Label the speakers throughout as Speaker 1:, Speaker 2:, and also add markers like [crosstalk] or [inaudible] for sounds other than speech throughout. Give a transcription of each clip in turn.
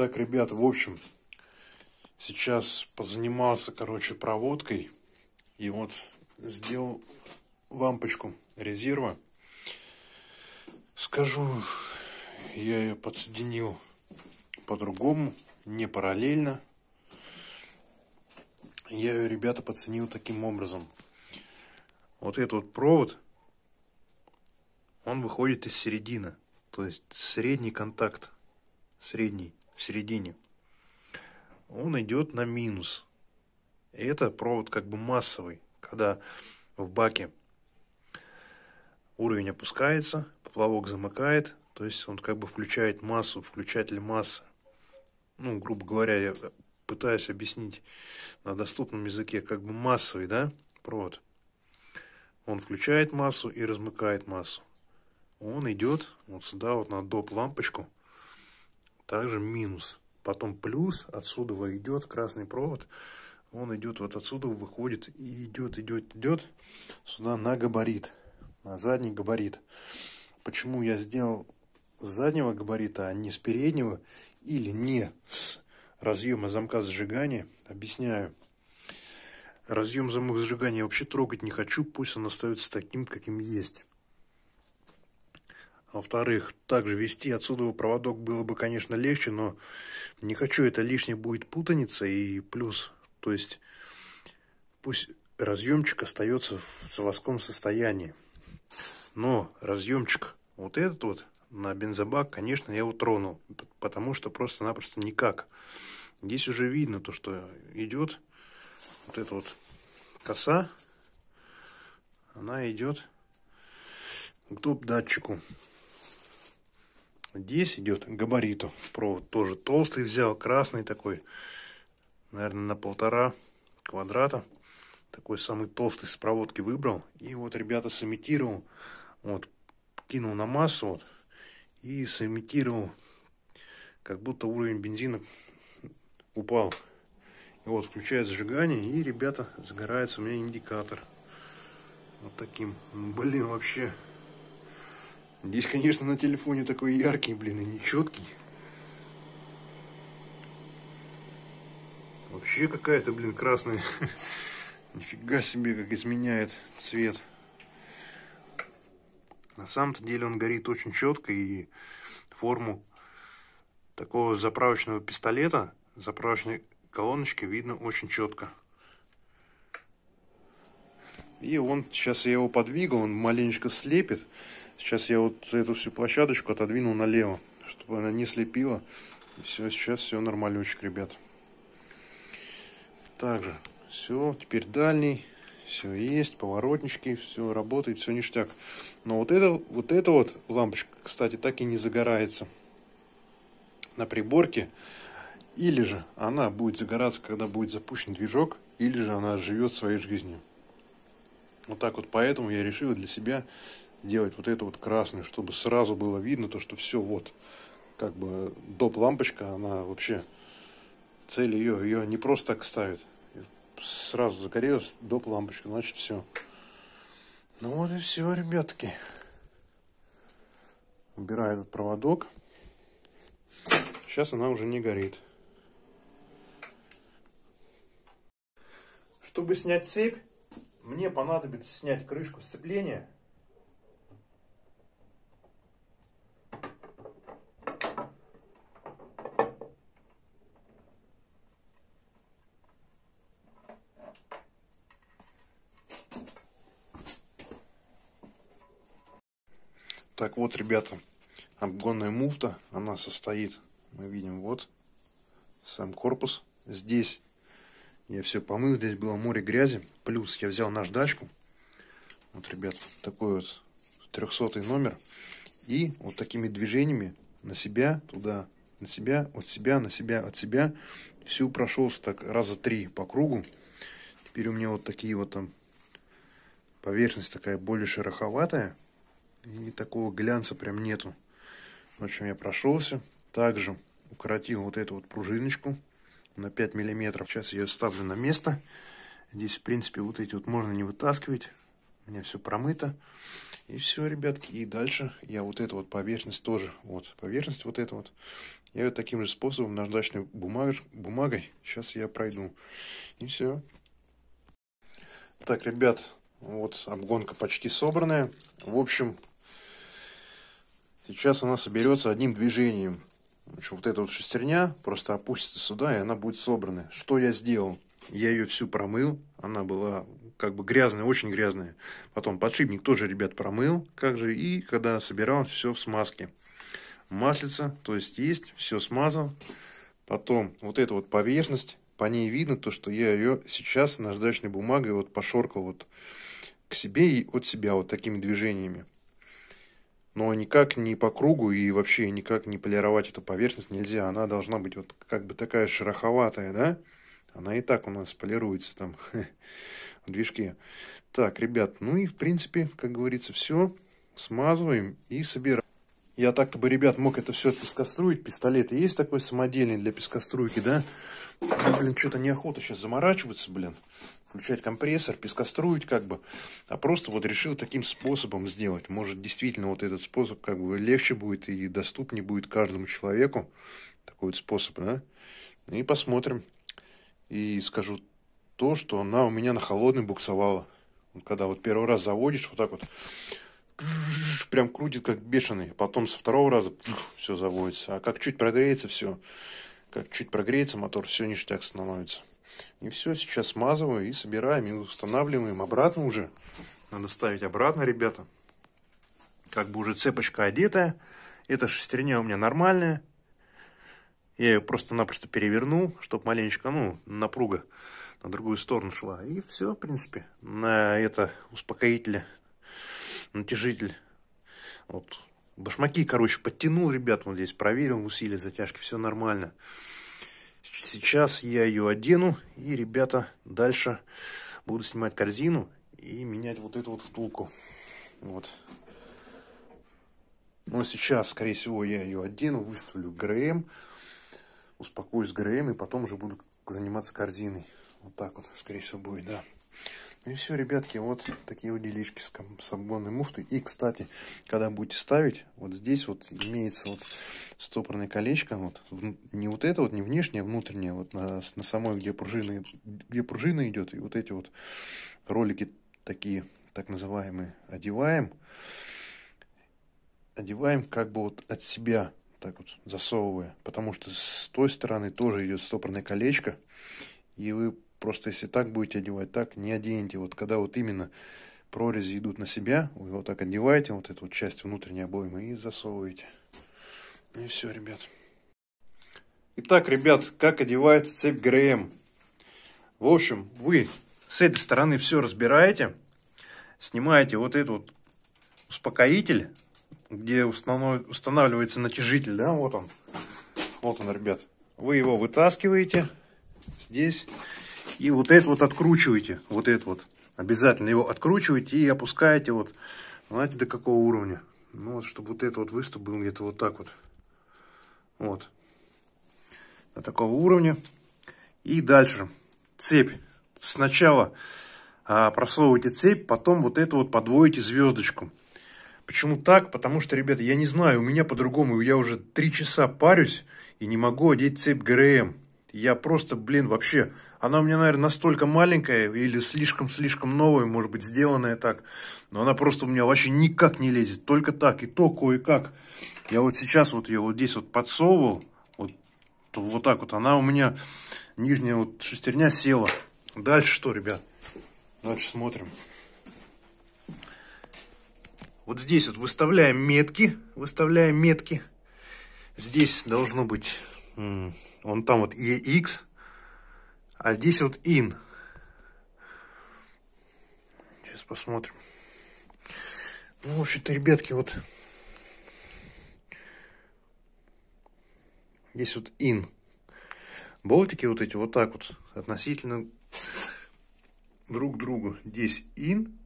Speaker 1: Так, ребят, в общем, сейчас позанимался, короче, проводкой. И вот сделал лампочку резерва. Скажу, я ее подсоединил по-другому, не параллельно. Я ее, ребята, подсоединил таким образом. Вот этот вот провод, он выходит из середины. То есть средний контакт, средний в середине, он идет на минус. И это провод как бы массовый, когда в баке уровень опускается, поплавок замыкает, то есть он как бы включает массу, включатель массы. Ну, грубо говоря, я пытаюсь объяснить на доступном языке, как бы массовый, да, провод. Он включает массу и размыкает массу. Он идет вот сюда, вот на доп лампочку – также минус, потом плюс, отсюда идет красный провод, он идет вот отсюда, выходит и идет, идет, идет сюда на габарит, на задний габарит. Почему я сделал с заднего габарита, а не с переднего или не с разъема замка зажигания, объясняю. Разъем замок зажигания я вообще трогать не хочу, пусть он остается таким, каким есть. Во-вторых, также вести отсюда проводок было бы, конечно, легче, но не хочу, это лишнее будет путаница и плюс. То есть пусть разъемчик остается в заводском состоянии. Но разъемчик вот этот вот на бензобак, конечно, я его тронул, потому что просто-напросто никак. Здесь уже видно то, что идет вот эта вот коса, она идет к топ датчику Здесь идет габариту. Провод тоже толстый взял, красный такой. Наверное, на полтора квадрата. Такой самый толстый с проводки выбрал. И вот, ребята, сымитировал. Вот, кинул на массу. Вот, и сымитировал, как будто уровень бензина упал. И вот, включает зажигание. И, ребята, загорается у меня индикатор. Вот таким. Блин, вообще... Здесь, конечно, на телефоне такой яркий, блин, и нечеткий. Вообще какая-то, блин, красная. [laughs] Нифига себе, как изменяет цвет. На самом-то деле он горит очень четко и форму такого заправочного пистолета, заправочной колоночки видно очень четко. И он, сейчас я его подвигал, он маленечко слепит. Сейчас я вот эту всю площадочку отодвинул налево, чтобы она не слепила. все, сейчас все нормалечек, ребят. Также все, теперь дальний, все есть, поворотнички, все работает, все ништяк. Но вот эта вот, эта вот лампочка, кстати, так и не загорается на приборке. Или же она будет загораться, когда будет запущен движок, или же она живет своей жизнью. Вот так вот, поэтому я решил для себя делать вот это вот красное, чтобы сразу было видно то, что все вот, как бы доп. лампочка, она вообще, цель ее, ее не просто так ставит. Сразу загорелась доп. лампочка, значит все. Ну вот и все, ребятки. Убираю этот проводок. Сейчас она уже не горит. Чтобы снять цепь, мне понадобится снять крышку сцепления Так вот, ребята, обгонная муфта, она состоит, мы видим, вот, сам корпус. Здесь я все помыл, здесь было море грязи. Плюс я взял наждачку. Вот, ребят, такой вот 300 номер. И вот такими движениями на себя, туда, на себя, от себя, на себя, от себя. Всю прошелся так раза три по кругу. Теперь у меня вот такие вот там поверхность такая более шероховатая и такого глянца прям нету. В общем, я прошелся. Также укоротил вот эту вот пружиночку на 5 миллиметров. Сейчас я ее ставлю на место. Здесь, в принципе, вот эти вот можно не вытаскивать. У меня все промыто. И все, ребятки. И дальше я вот эту вот поверхность тоже, вот поверхность вот эта вот, я вот таким же способом наждачной бумаг, бумагой сейчас я пройду. И все. Так, ребят, вот обгонка почти собранная. В общем, Сейчас она соберется одним движением. Значит, вот эта вот шестерня просто опустится сюда, и она будет собрана. Что я сделал? Я ее всю промыл. Она была как бы грязная, очень грязная. Потом подшипник тоже, ребят, промыл. Как же, и когда собирал, все в смазке. Маслица, то есть есть, все смазал. Потом вот эта вот поверхность, по ней видно то, что я ее сейчас наждачной бумагой вот пошоркал вот к себе и от себя вот такими движениями но никак не по кругу и вообще никак не полировать эту поверхность нельзя. Она должна быть вот как бы такая шероховатая, да? Она и так у нас полируется там [laughs] в движке. Так, ребят, ну и в принципе, как говорится, все. Смазываем и собираем. Я так-то бы, ребят, мог это все пескоструить. Пистолет есть такой самодельный для пескоструйки, да? блин, что-то неохота сейчас заморачиваться, блин включать компрессор, пескоструить как бы, а просто вот решил таким способом сделать. Может, действительно вот этот способ как бы легче будет и доступнее будет каждому человеку. Такой вот способ, да? И посмотрим. И скажу то, что она у меня на холодной буксовала. Когда вот первый раз заводишь, вот так вот прям крутит как бешеный. Потом со второго раза все заводится. А как чуть прогреется, все. Как чуть прогреется мотор, все ништяк становится. И все, сейчас смазываю и собираем, и устанавливаем обратно уже. Надо ставить обратно, ребята. Как бы уже цепочка одетая. Эта шестерня у меня нормальная. Я ее просто-напросто перевернул, чтобы маленечко, ну, напруга на другую сторону шла. И все, в принципе, на это успокоителя, натяжитель. Вот. Башмаки, короче, подтянул, ребят, вот здесь проверил усилие затяжки, все нормально. Сейчас я ее одену, и ребята дальше буду снимать корзину и менять вот эту вот втулку. Вот. Но ну, а сейчас, скорее всего, я ее одену, выставлю ГРМ, успокоюсь ГРМ, и потом уже буду заниматься корзиной. Вот так вот, скорее всего, будет, да. И все, ребятки, вот такие вот делишки с, с обгонной муфтой. И, кстати, когда будете ставить, вот здесь вот имеется вот стопорное колечко. Вот, не вот это вот, не внешнее, а внутреннее. Вот на, на самой, где пружина, где пружина идет. И вот эти вот ролики такие, так называемые, одеваем. Одеваем как бы вот от себя, так вот засовывая. Потому что с той стороны тоже идет стопорное колечко. И вы Просто если так будете одевать, так не оденете. Вот когда вот именно прорези идут на себя, вы вот так одеваете, вот эту вот часть внутренней обоймы и засовываете. И все, ребят. Итак, ребят, как одевается цепь ГРМ. В общем, вы с этой стороны все разбираете, снимаете вот этот вот успокоитель, где устанавливается натяжитель, да, вот он. Вот он, ребят. Вы его вытаскиваете здесь и вот это вот откручиваете, вот это вот. Обязательно его откручиваете и опускаете вот, знаете, до какого уровня. Ну вот, чтобы вот этот вот выступ был где-то вот так вот. Вот. До такого уровня. И дальше. Цепь. Сначала а, просовываете цепь, потом вот это вот подводите звездочку. Почему так? Потому что, ребята, я не знаю, у меня по-другому, я уже три часа парюсь и не могу одеть цепь ГРМ. Я просто, блин, вообще, она у меня, наверное, настолько маленькая или слишком-слишком новая, может быть, сделанная так, но она просто у меня вообще никак не лезет, только так, и то кое-как. Я вот сейчас вот ее вот здесь вот подсовывал, вот, вот так вот, она у меня, нижняя вот шестерня села. Дальше что, ребят? Дальше смотрим. Вот здесь вот выставляем метки, выставляем метки. Здесь должно быть Вон там вот EX, а здесь вот IN. Сейчас посмотрим. Ну, в общем-то, ребятки, вот здесь вот IN. Болтики вот эти вот так вот относительно друг к другу. Здесь IN,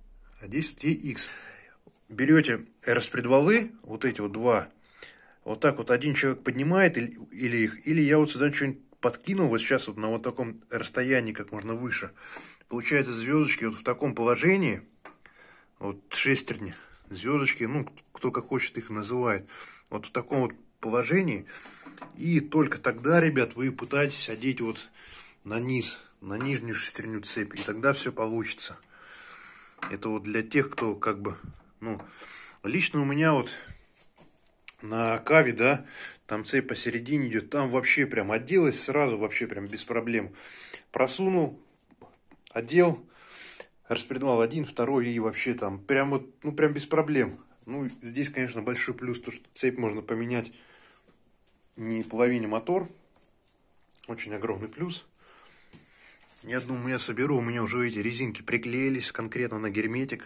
Speaker 1: а здесь вот EX. Берете распредвалы, вот эти вот два вот так вот один человек поднимает или, или их, или я вот сюда что-нибудь подкинул вот сейчас вот на вот таком расстоянии, как можно выше. Получается звездочки вот в таком положении, вот шестерни, звездочки, ну, кто как хочет их называет, вот в таком вот положении. И только тогда, ребят, вы пытаетесь одеть вот на низ, на нижнюю шестерню цепи и тогда все получится. Это вот для тех, кто как бы, ну, лично у меня вот на Каве, да, там цепь посередине идет, там вообще прям оделась сразу, вообще прям без проблем. Просунул, одел, распредвал один, второй и вообще там прям вот, ну прям без проблем. Ну, здесь, конечно, большой плюс, то, что цепь можно поменять не половине мотор. Очень огромный плюс. Я думаю, я соберу. У меня уже эти резинки приклеились конкретно на герметик.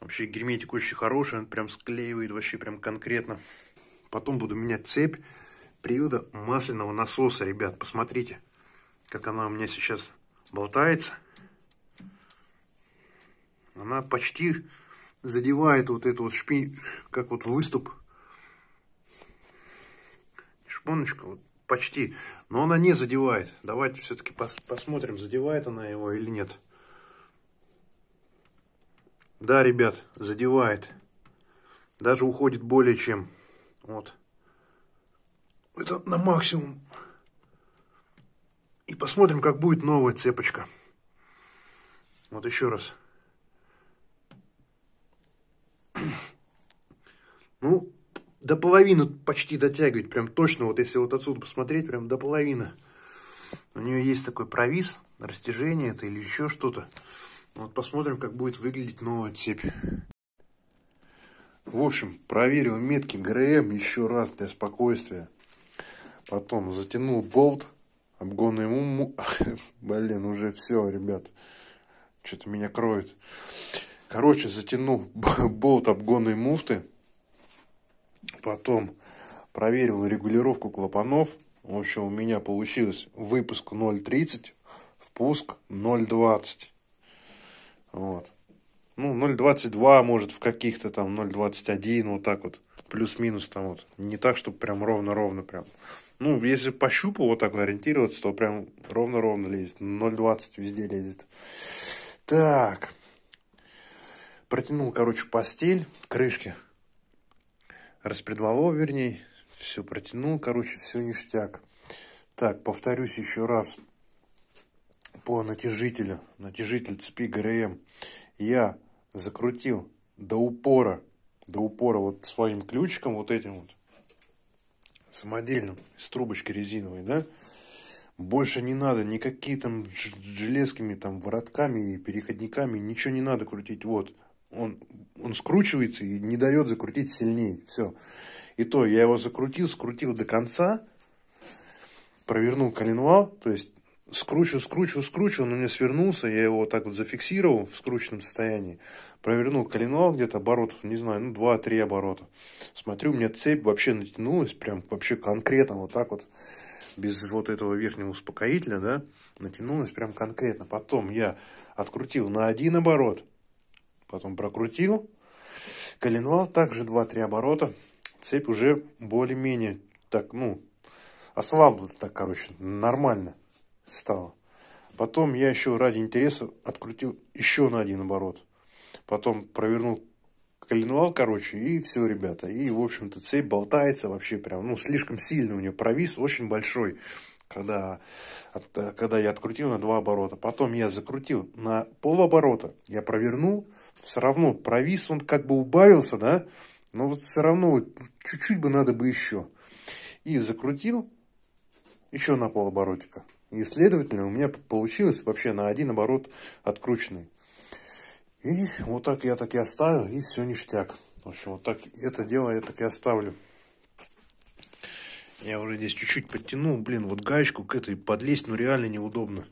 Speaker 1: Вообще герметик очень хороший, он прям склеивает вообще прям конкретно. Потом буду менять цепь привода масляного насоса, ребят. Посмотрите, как она у меня сейчас болтается. Она почти задевает вот эту вот шпи, как вот выступ. Шпоночка, вот почти. Но она не задевает. Давайте все-таки пос посмотрим, задевает она его или нет. Да, ребят, задевает. Даже уходит более чем. Вот. Это на максимум. И посмотрим, как будет новая цепочка. Вот еще раз. [clears throat] Ну, до половины почти дотягивает, прям точно, вот если вот отсюда посмотреть, прям до половины. У нее есть такой провис, растяжение это или еще что-то. Вот посмотрим, как будет выглядеть новая цепь. В общем, проверил метки ГРМ еще раз для спокойствия. Потом затянул болт, обгонный ему... [laughs] Блин, уже все, ребят. Что-то меня кроет. Короче, затянул [laughs] болт обгонной муфты. Потом проверил регулировку клапанов. В общем, у меня получилось выпуск 0.30, впуск 0.20. Вот ну, 0,22, может, в каких-то там 0,21, вот так вот, плюс-минус там вот. Не так, чтобы прям ровно-ровно прям. Ну, если по щупу вот так ориентироваться, то прям ровно-ровно лезет. 0,20 везде лезет. Так. Протянул, короче, постель, крышки. Распредвало, вернее. Все протянул, короче, все ништяк. Так, повторюсь еще раз по натяжителю. Натяжитель цепи ГРМ. Я закрутил до упора, до упора вот своим ключиком вот этим вот, самодельным, из трубочки резиновой, да, больше не надо, никакие там железками, там, воротками и переходниками, ничего не надо крутить, вот, он, он скручивается и не дает закрутить сильнее, все. И то, я его закрутил, скрутил до конца, провернул коленвал, то есть скручу, скручу, скручу, он у меня свернулся, я его вот так вот зафиксировал в скрученном состоянии, провернул коленвал где-то оборотов, не знаю, ну 2-3 оборота. Смотрю, у меня цепь вообще натянулась, прям вообще конкретно вот так вот, без вот этого верхнего успокоителя, да, натянулась прям конкретно. Потом я открутил на один оборот, потом прокрутил, коленвал также 2-3 оборота, цепь уже более-менее так, ну, ослабла так, короче, нормально стало. Потом я еще ради интереса открутил еще на один оборот. Потом провернул коленвал, короче, и все, ребята. И, в общем-то, цепь болтается вообще прям, ну, слишком сильно у нее провис, очень большой, когда, от, когда я открутил на два оборота. Потом я закрутил на полоборота, я провернул, все равно провис, он как бы убавился, да, но вот все равно чуть-чуть вот, бы надо бы еще. И закрутил еще на полоборотика. И, следовательно, у меня получилось вообще на один оборот открученный. И вот так я так и оставил, и все ништяк. В общем, вот так это дело я так и оставлю. Я уже здесь чуть-чуть подтянул, блин, вот гаечку к этой подлезть, но ну, реально неудобно.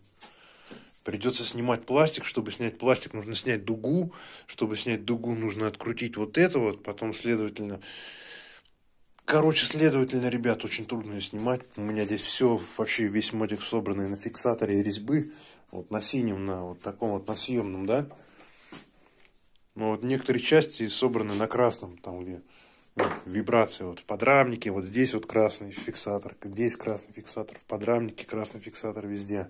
Speaker 1: Придется снимать пластик. Чтобы снять пластик, нужно снять дугу. Чтобы снять дугу, нужно открутить вот это вот. Потом, следовательно, Короче, следовательно, ребят, очень трудно снимать. У меня здесь все, вообще весь модик собранный на фиксаторе резьбы. Вот на синем, на вот таком вот, на съемном, да. Но ну, вот некоторые части собраны на красном, там где ну, вибрации вот в подрамнике, вот здесь вот красный фиксатор, здесь красный фиксатор, в подрамнике красный фиксатор везде.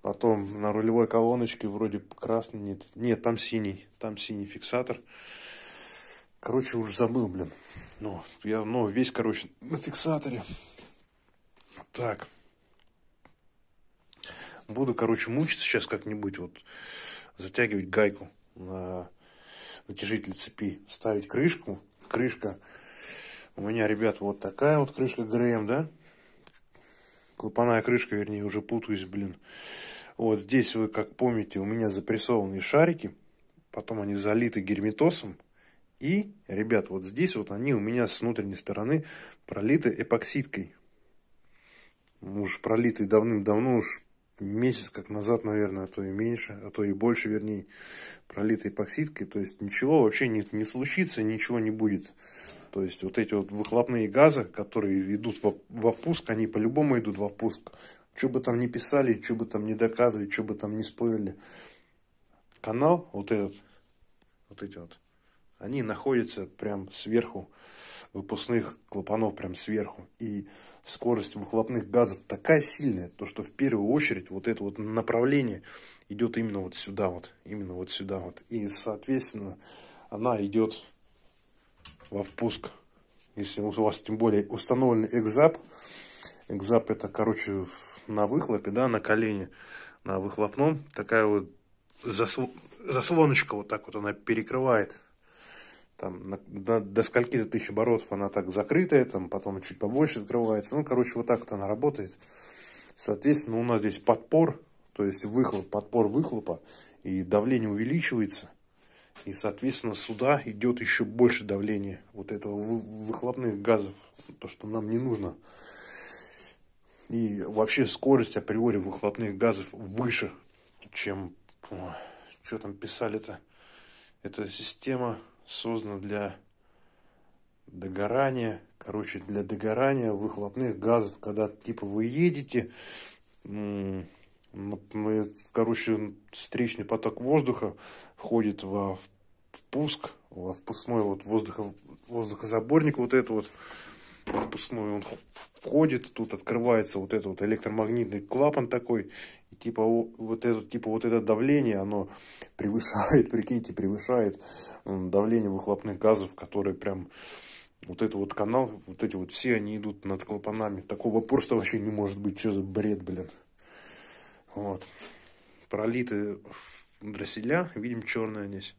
Speaker 1: Потом на рулевой колоночке вроде красный, нет, нет, там синий, там синий фиксатор. Короче, уже забыл, блин. Ну, я, ну, весь, короче, на фиксаторе. Так. Буду, короче, мучиться сейчас как-нибудь, вот, затягивать гайку на натяжитель цепи, ставить крышку. Крышка у меня, ребят, вот такая вот крышка ГРМ, да? Клапанная крышка, вернее, уже путаюсь, блин. Вот здесь вы, как помните, у меня запрессованные шарики. Потом они залиты герметосом. И, ребят, вот здесь вот они у меня с внутренней стороны пролиты эпоксидкой. Ну, уж пролиты давным-давно, уж месяц как назад, наверное, а то и меньше, а то и больше, вернее, пролитой эпоксидкой. То есть ничего вообще не, не случится, ничего не будет. То есть вот эти вот выхлопные газы, которые идут в, в опуск, они по-любому идут в опуск. Что бы там ни писали, что бы там ни доказывали, что бы там ни спорили. Канал вот этот, вот эти вот они находятся прям сверху выпускных клапанов, прям сверху. И скорость выхлопных газов такая сильная, то что в первую очередь вот это вот направление идет именно вот сюда вот, именно вот сюда вот. И, соответственно, она идет во впуск. Если у вас тем более установлен экзап, экзап это, короче, на выхлопе, да, на колене, на выхлопном, такая вот засло... заслоночка вот так вот она перекрывает там на, до, до скольки-то тысяч оборотов она так закрытая, там потом чуть побольше открывается. Ну, короче, вот так вот она работает. Соответственно, у нас здесь подпор, то есть выхлоп, подпор выхлопа, и давление увеличивается. И, соответственно, сюда идет еще больше давления вот этого выхлопных газов, то, что нам не нужно. И вообще скорость априори выхлопных газов выше, чем... Что там писали-то? Эта система создана для догорания, короче, для догорания выхлопных газов, когда типа вы едете, короче, встречный поток воздуха входит во впуск, во впускной вот воздухо воздухозаборник вот это вот, впускной он входит, тут открывается вот этот вот электромагнитный клапан такой, и типа вот это, типа вот это давление, оно превышает, [laughs] прикиньте, превышает давление выхлопных газов, которые прям вот это вот канал, вот эти вот все они идут над клапанами. Такого просто вообще не может быть, что за бред, блин. Вот. Пролиты дросселя, видим черное здесь.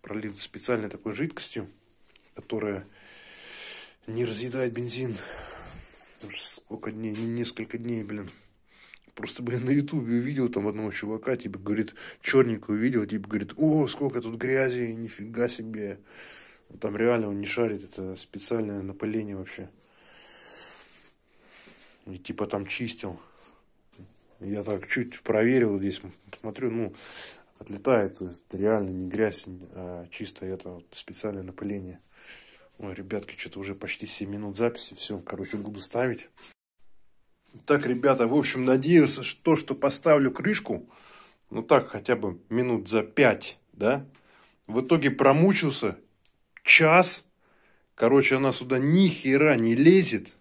Speaker 1: Пролиты специальной такой жидкостью, которая не разъедает бензин. Уже сколько дней, несколько дней, блин. Просто, блин, на ютубе увидел там одного чувака, типа, говорит, черненькую увидел, типа, говорит, о, сколько тут грязи, нифига себе. Ну, там реально он не шарит, это специальное напыление вообще. И типа там чистил. Я так чуть проверил здесь, смотрю, ну, отлетает, то реально не грязь, а чисто это вот специальное напыление. Ой, ребятки, что-то уже почти 7 минут записи. Все, короче, буду ставить. Так, ребята, в общем, надеялся, что, что поставлю крышку, ну так, хотя бы минут за 5, да? В итоге промучился час. Короче, она сюда ни хера не лезет.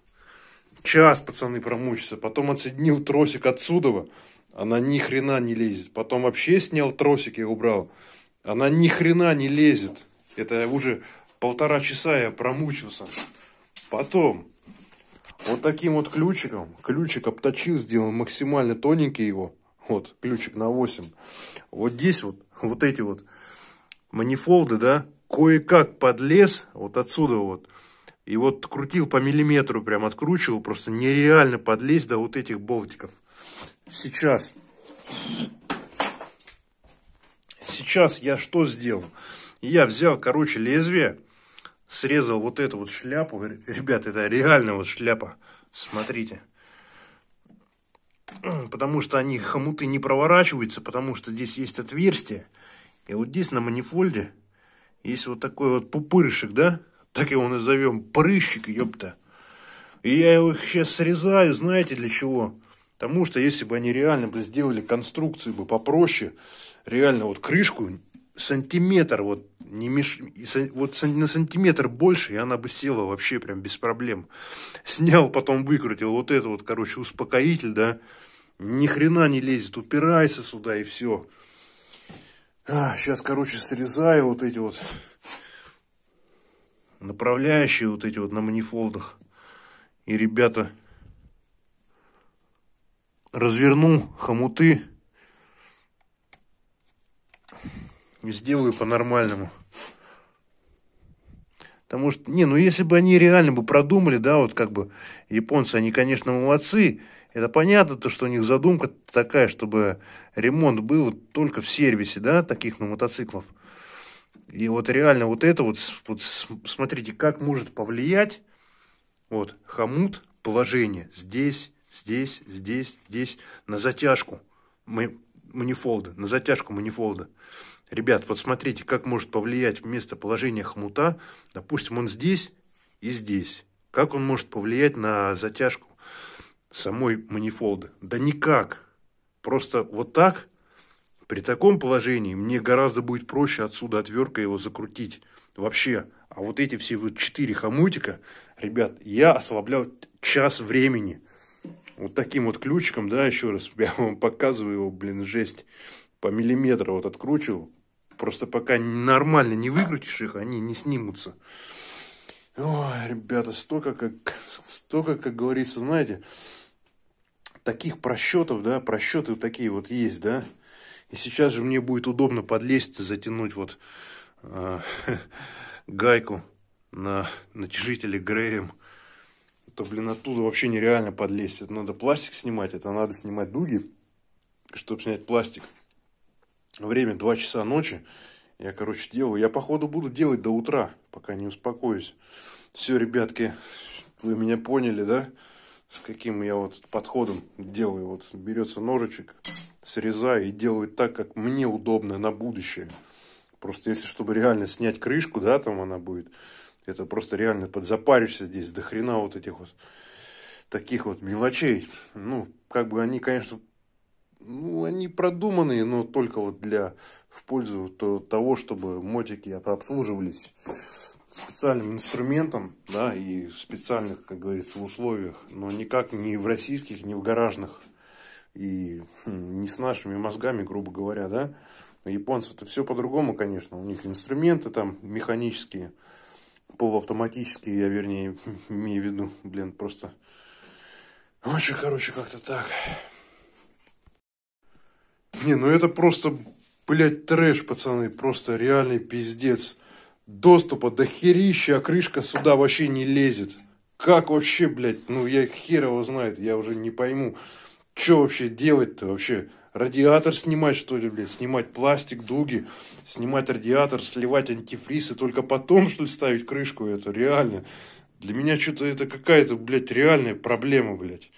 Speaker 1: Час, пацаны, промучился. Потом отсоединил тросик отсюда. Она ни хрена не лезет. Потом вообще снял тросик и убрал. Она ни хрена не лезет. Это уже полтора часа я промучился. Потом вот таким вот ключиком, ключик обточил, сделал максимально тоненький его, вот ключик на 8. Вот здесь вот, вот эти вот манифолды, да, кое-как подлез, вот отсюда вот, и вот крутил по миллиметру, прям откручивал, просто нереально подлезть до вот этих болтиков. Сейчас. Сейчас я что сделал? Я взял, короче, лезвие, срезал вот эту вот шляпу. Ребята, это реально вот шляпа. Смотрите. [clears throat] Потому что они хомуты не проворачиваются, потому что здесь есть отверстие. И вот здесь на манифольде есть вот такой вот пупырышек, да? Так его назовем, прыщик, ёпта. И я его сейчас срезаю, знаете для чего? Потому что если бы они реально бы сделали конструкцию бы попроще, реально вот крышку сантиметр вот не меш... вот на сантиметр больше, и она бы села вообще прям без проблем. Снял, потом выкрутил вот это вот, короче, успокоитель, да. Ни хрена не лезет, упирайся сюда и все. А, сейчас, короче, срезаю вот эти вот направляющие вот эти вот на манифолдах. И ребята развернул хомуты сделаю по-нормальному. Потому что, не, ну если бы они реально бы продумали, да, вот как бы японцы, они, конечно, молодцы. Это понятно, то, что у них задумка такая, чтобы ремонт был только в сервисе, да, таких на ну, мотоциклов. И вот реально вот это вот, вот смотрите, как может повлиять вот хомут положение здесь, здесь, здесь, здесь на затяжку. Мы манифолда, на затяжку манифолда. Ребят, вот смотрите, как может повлиять местоположение хомута. Допустим, он здесь и здесь. Как он может повлиять на затяжку самой манифолды? Да никак. Просто вот так, при таком положении, мне гораздо будет проще отсюда отверткой его закрутить. Вообще. А вот эти все вот четыре хомутика, ребят, я ослаблял час времени вот таким вот ключиком, да, еще раз, [laughs] я вам показываю его, блин, жесть, по миллиметру вот откручивал. Просто пока нормально не выкрутишь их, они не снимутся. Ой, ребята, столько, как, столько, как говорится, знаете, таких просчетов, да, просчеты вот такие вот есть, да. И сейчас же мне будет удобно подлезть, затянуть вот э, [laughs] гайку на натяжителе Греем то, блин, оттуда вообще нереально подлезть. Это надо пластик снимать, это надо снимать дуги, чтобы снять пластик. Время 2 часа ночи. Я, короче, делаю. Я, походу, буду делать до утра, пока не успокоюсь. Все, ребятки, вы меня поняли, да? С каким я вот подходом делаю. Вот берется ножичек, срезаю и делаю так, как мне удобно на будущее. Просто если, чтобы реально снять крышку, да, там она будет, это просто реально подзапаришься здесь до хрена вот этих вот таких вот мелочей. Ну, как бы они, конечно, ну, они продуманные, но только вот для в пользу того, чтобы мотики обслуживались специальным инструментом, да, и в специальных, как говорится, условиях, но никак не в российских, не в гаражных, и хм, не с нашими мозгами, грубо говоря, да. Японцы японцев это все по-другому, конечно, у них инструменты там механические, полуавтоматические, я вернее [laughs] имею в виду, блин, просто... очень короче, как-то так. Не, ну это просто, блядь, трэш, пацаны, просто реальный пиздец. Доступа до херища, а крышка сюда вообще не лезет. Как вообще, блядь, ну я хер его знает, я уже не пойму, что вообще делать-то вообще. Радиатор снимать, что ли, блядь? Снимать пластик, дуги, снимать радиатор, сливать антифриз и только потом, что ли, ставить крышку это Реально. Для меня что-то это какая-то, блядь, реальная проблема, блядь.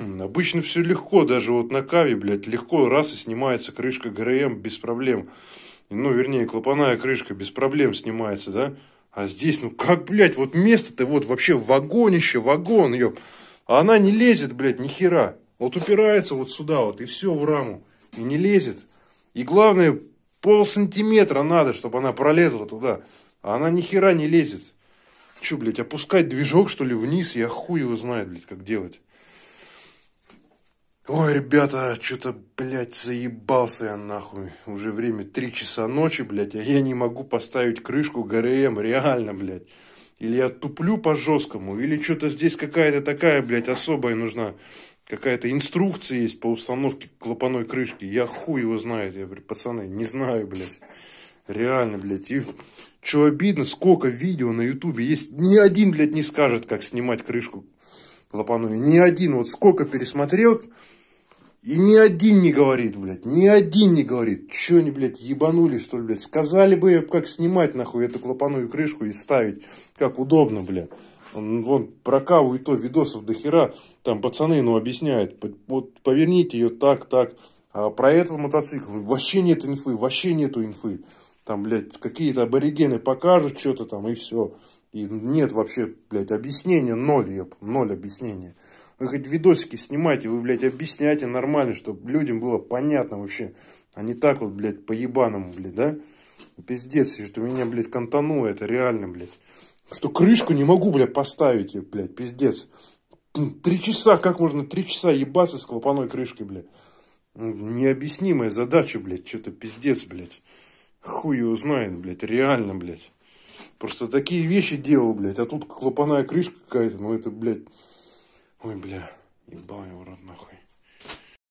Speaker 1: Хм, обычно все легко, даже вот на каве, блядь, легко раз и снимается крышка ГРМ без проблем. Ну, вернее, клапанная крышка без проблем снимается, да? А здесь, ну как, блядь, вот место-то вот вообще вагонище, вагон, ёб. А она не лезет, блядь, ни хера. Вот упирается вот сюда вот, и все в раму. И не лезет. И главное, пол сантиметра надо, чтобы она пролезла туда. А она ни хера не лезет. Че, блядь, опускать движок, что ли, вниз? Я хуй его знает, блядь, как делать. Ой, ребята, что-то, блядь, заебался я нахуй. Уже время 3 часа ночи, блядь, а я не могу поставить крышку ГРМ, реально, блядь. Или я туплю по-жесткому, или что-то здесь какая-то такая, блядь, особая нужна какая-то инструкция есть по установке клапанной крышки. Я хуй его знает. Я говорю, пацаны, не знаю, блядь. Реально, блядь. И что обидно, сколько видео на ютубе есть. Ни один, блядь, не скажет, как снимать крышку клапанную. Ни один. Вот сколько пересмотрел, и ни один не говорит, блядь. Ни один не говорит. Что, они, блядь, ебанули, что ли, блядь. Сказали бы, как снимать, нахуй, эту клапанную крышку и ставить. Как удобно, блядь. Вон он про каву и то видосов до хера, там пацаны, ну, объясняют, вот поверните ее так, так. А про этот мотоцикл вообще нет инфы, вообще нету инфы. Там, блядь, какие-то аборигены покажут что-то там и все. И нет вообще, блядь, объяснения ноль, еб, ноль объяснения. Вы хоть видосики снимайте, вы, блядь, объясняйте нормально, чтобы людям было понятно вообще. А не так вот, блядь, по ебаному, блядь, да? Пиздец, что меня, блядь, контануло, это реально, блядь что крышку не могу, блядь, поставить, блядь, пиздец. Три часа, как можно три часа ебаться с клапаной крышкой, блядь. Необъяснимая задача, блядь, что-то пиздец, блядь. Хуй его знает, блядь, реально, блядь. Просто такие вещи делал, блядь, а тут клапанная крышка какая-то, ну это, блядь, ой, бля, ебал его рот нахуй.